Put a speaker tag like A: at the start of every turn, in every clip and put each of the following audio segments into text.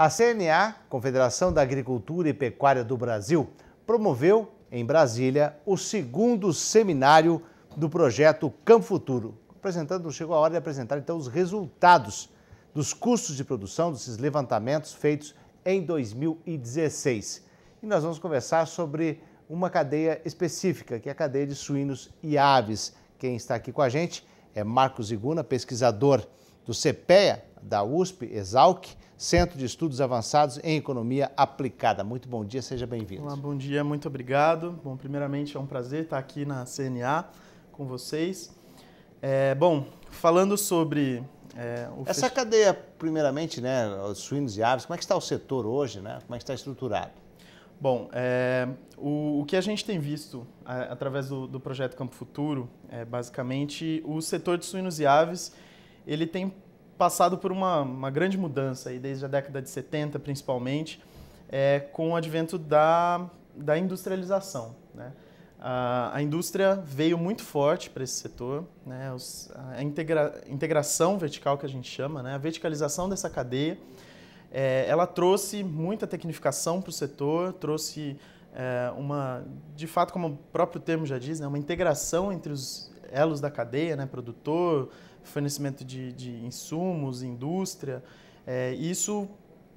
A: A CNA, Confederação da Agricultura e Pecuária do Brasil, promoveu em Brasília o segundo seminário do projeto Campo Futuro. Apresentando, chegou a hora de apresentar então os resultados dos custos de produção desses levantamentos feitos em 2016. E nós vamos conversar sobre uma cadeia específica, que é a cadeia de suínos e aves. Quem está aqui com a gente é Marcos Iguna, pesquisador do CPEA, da USP, Exalc, Centro de
B: Estudos Avançados em Economia Aplicada. Muito bom dia, seja bem-vindo. Bom dia, muito obrigado. Bom, primeiramente é um prazer estar aqui na CNA com vocês. É, bom, falando sobre é, essa fech... cadeia, primeiramente, né, os suínos e aves, como é que está o setor hoje, né? Como é que está estruturado? Bom, é, o, o, que a gente tem visto é, através do, do, projeto Campo Futuro, é, basicamente, o setor de suínos e aves, ele tem passado por uma, uma grande mudança, aí, desde a década de 70 principalmente, é, com o advento da, da industrialização. Né? A, a, indústria veio muito forte para esse setor, né? Os, a integra, integração vertical que a gente chama, né? a verticalização dessa cadeia, é, ela trouxe muita tecnificação para o setor, trouxe é, uma, de fato, como o próprio termo já diz, né? uma integração entre os elos da cadeia, né? produtor, fornecimento de, de insumos, indústria. É, isso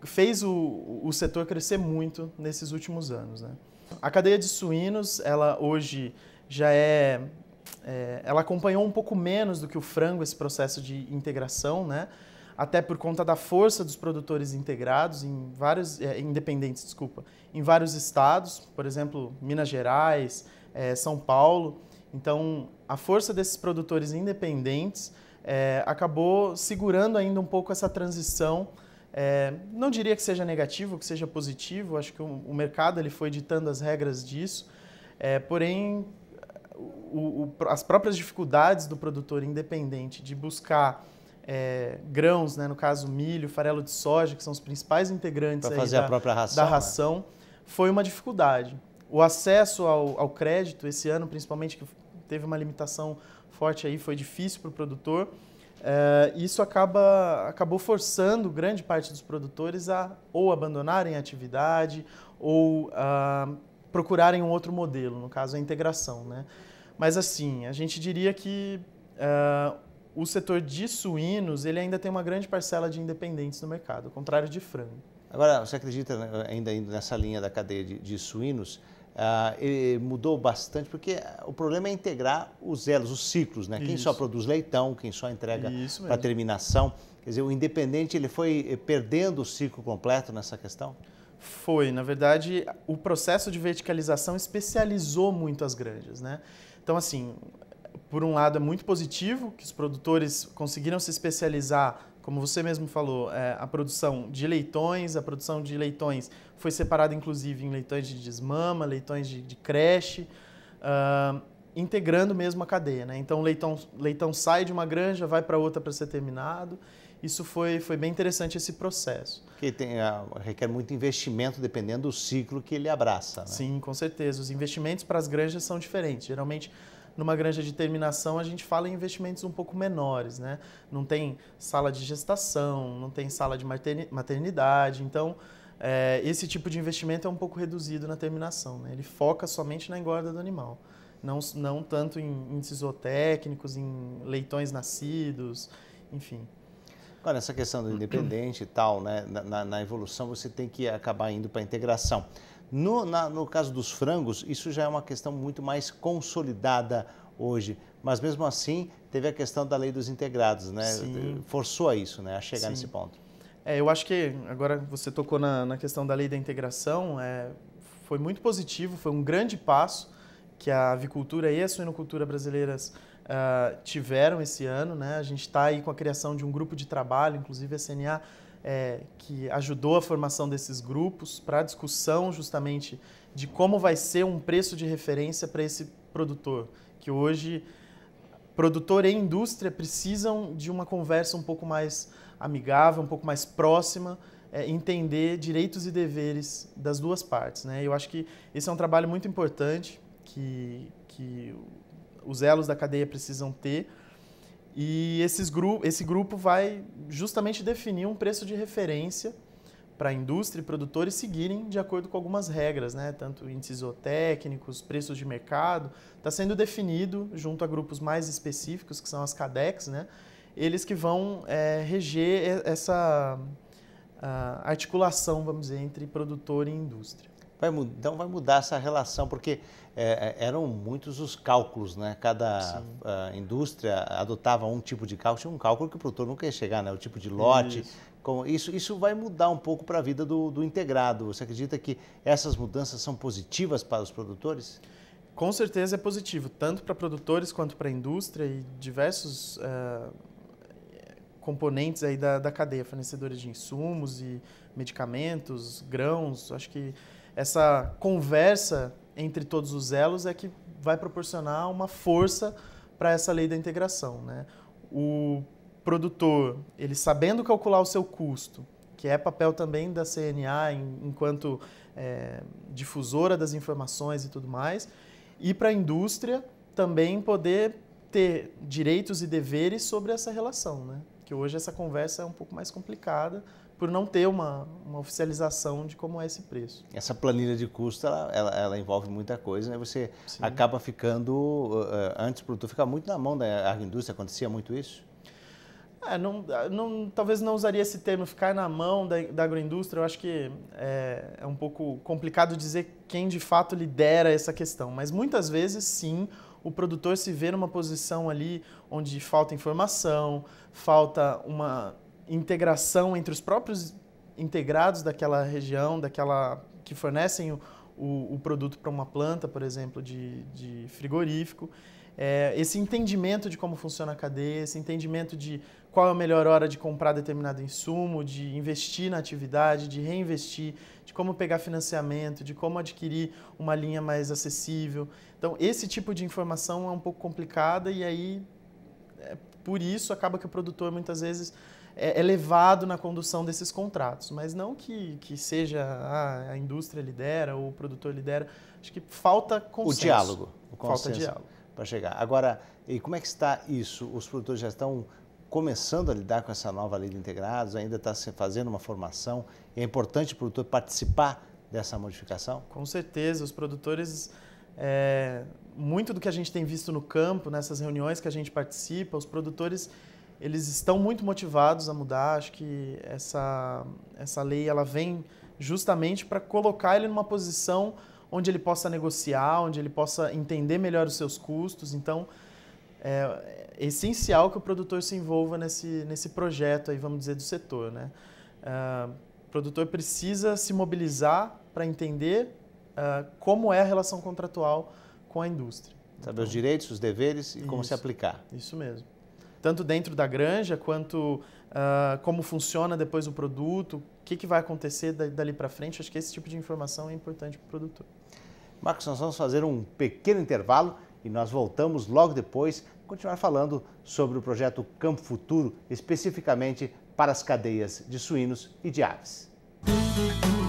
B: fez o, o setor crescer muito nesses últimos anos. Né? A cadeia de suínos, ela hoje já é, é, Ela acompanhou um pouco menos do que o frango esse processo de integração, né? até por conta da força dos produtores integrados em vários é, independentes, desculpa, em vários estados, por exemplo, Minas Gerais, é, São Paulo. Então, a força desses produtores independentes é, acabou segurando ainda um pouco essa transição. É, não diria que seja negativo, que seja positivo, acho que o, o mercado ele foi ditando as regras disso, é, porém, o, o, as próprias dificuldades do produtor independente de buscar é, grãos, né, no caso milho, farelo de soja, que são os principais integrantes da, ração, da né? ração né? foi uma dificuldade. O acesso ao, ao crédito, esse ano principalmente, que teve uma limitação forte aí, foi difícil para o produtor. É, isso acaba, acabou forçando grande parte dos produtores a ou abandonarem a atividade ou a ah, procurarem um outro modelo, no caso a integração. Né? Mas assim, a gente diria que eh, o setor de suínos ele ainda tem uma grande parcela de independentes no mercado, ao contrário de frango.
A: Agora, você acredita, né, ainda indo nessa linha da cadeia de, de suínos, Uh, mudou bastante, porque o problema é integrar os elos, os ciclos, né? Isso. Quem só produz leitão, quem só entrega para terminação. Quer dizer, o independente ele foi eh, perdendo o ciclo
B: completo nessa questão? Foi, na verdade, o processo de verticalização especializou muito as granjas, né? Então, assim, por um lado é muito positivo que os produtores conseguiram se especializar como você mesmo falou, é, a produção de leitões, a produção de leitões foi separada inclusive em leitões de desmama, leitões de, de creche, uh, integrando mesmo a cadeia. Né? Então, o leitão, leitão sai de uma granja, vai para outra para ser terminado. Isso foi, foi bem interessante esse processo. Que tem, ah, requer muito investimento dependendo do ciclo que ele abraça. Né? Sim, com certeza. Os investimentos para as granjas são diferentes. Geralmente, numa granja de terminação a gente fala em investimentos um pouco menores, né? Não tem sala de gestação, não tem sala de maternidade, então é, esse tipo de investimento é um pouco reduzido na terminação, né? Ele foca somente na engorda do animal, não, não tanto em índices zootécnicos, em leitões nascidos, enfim.
A: Agora, essa questão do independente e tal, né? na, na, na evolução você tem que acabar indo para a integração. No, na, no caso dos frangos, isso já é uma questão muito mais consolidada hoje. Mas mesmo assim, teve a questão da lei dos
B: integrados, né? Sim. Forçou a isso, né? A chegar Sim. nesse ponto. É, eu acho que agora você tocou na, na questão da lei da integração. É, foi muito positivo, foi um grande passo que a avicultura e a suinocultura brasileiras uh, tiveram esse ano. Né? A gente está aí com a criação de um grupo de trabalho, inclusive a CNA é, que ajudou a formação desses grupos para a discussão justamente de como vai ser um preço de referência para esse produtor, que hoje produtor e indústria precisam de uma conversa um pouco mais amigável, um pouco mais próxima, é, entender direitos e deveres das duas partes. Né? Eu acho que esse é um trabalho muito importante que, que os elos da cadeia precisam ter e esses gru esse grupo vai justamente definir um preço de referência para a indústria e produtores seguirem de acordo com algumas regras, né? tanto índices zootécnicos, preços de mercado. Está sendo definido junto a grupos mais específicos, que são as CADEX, né? eles que vão é, reger essa ah, articulação, vamos dizer, entre produtor e indústria. Vai, então vai mudar essa relação, porque
A: é, é eram muitos os cálculos, né? Cada ah, indústria adotava um tipo de cálculo, tinha um cálculo que o produtor nunca ia chegar, né? O tipo de lote. Isso. Com, isso, isso vai mudar um pouco para a vida do, do integrado. Você acredita que essas mudanças são positivas para os produtores?
B: Com certeza é positivo, tanto para produtores quanto para a indústria e diversos uh, componentes aí da, da cadeia, fornecedores de insumos e medicamentos, grãos. Acho que essa conversa entre todos os elos é que vai proporcionar uma força para essa lei da integração. Né? O produtor, ele sabendo calcular o seu custo, que é papel também da CNA em, enquanto é, difusora das informações e tudo mais, e para a indústria também poder ter direitos e deveres sobre essa relação. Né? hoje essa conversa é um pouco mais complicada por não ter uma, uma oficialização de como é esse preço.
A: Essa planilha de custo, ela, ela, ela envolve muita coisa, né? Você Sim. acaba ficando, uh, uh, antes o produto fica muito na mão da agroindústria, acontecia muito isso?
B: É, não, não, talvez não usaria esse termo ficar na mão da, da agroindústria. Eu acho que é, é, um pouco complicado dizer quem de fato lidera essa questão. Mas muitas vezes, sim, o produtor se vê numa posição ali onde falta informação, falta uma integração entre os próprios integrados daquela região, daquela que fornecem o, o, o produto para uma planta, por exemplo, de, de frigorífico. É, esse entendimento de como funciona a cadeia, esse entendimento de qual é a melhor hora de comprar determinado insumo, de investir na atividade, de reinvestir, de como pegar financiamento, de como adquirir uma linha mais acessível. Então, esse tipo de informação é um pouco complicada e aí, é, por isso, acaba que o produtor muitas vezes é, é levado na condução desses contratos. Mas não que, que seja ah, a indústria lidera ou o produtor lidera. Acho que falta consenso. O diálogo. O consenso. Falta diálogo.
A: Para chegar. Agora, e como é que está isso? Os produtores já estão começando a lidar com essa nova lei de integrados, ainda está se fazendo uma formação. É importante o produtor participar dessa modificação?
B: Com certeza, os produtores. É, muito do que a gente tem visto no campo, nessas reuniões que a gente participa, os produtores eles estão muito motivados a mudar. Acho que essa, essa lei ela vem justamente para colocar ele numa posição onde ele possa negociar, onde ele possa entender melhor os seus custos. Então, é, é, essencial que o produtor se envolva nesse, nesse projeto, aí, vamos dizer, do setor. Né? Uh, o produtor precisa se mobilizar para entender uh, como é a relação contratual com a indústria.
A: Saber então, os direitos, os deveres e isso, como se aplicar.
B: Isso mesmo. Tanto dentro da granja, quanto uh, como funciona depois o produto, o que, que vai acontecer dali para frente. Acho que esse tipo de informação é importante para o produtor. Marcos, nós vamos fazer um
A: pequeno intervalo e nós voltamos logo depois continuar falando sobre o projeto Campo Futuro, especificamente para as cadeias de suínos e de aves.
B: Música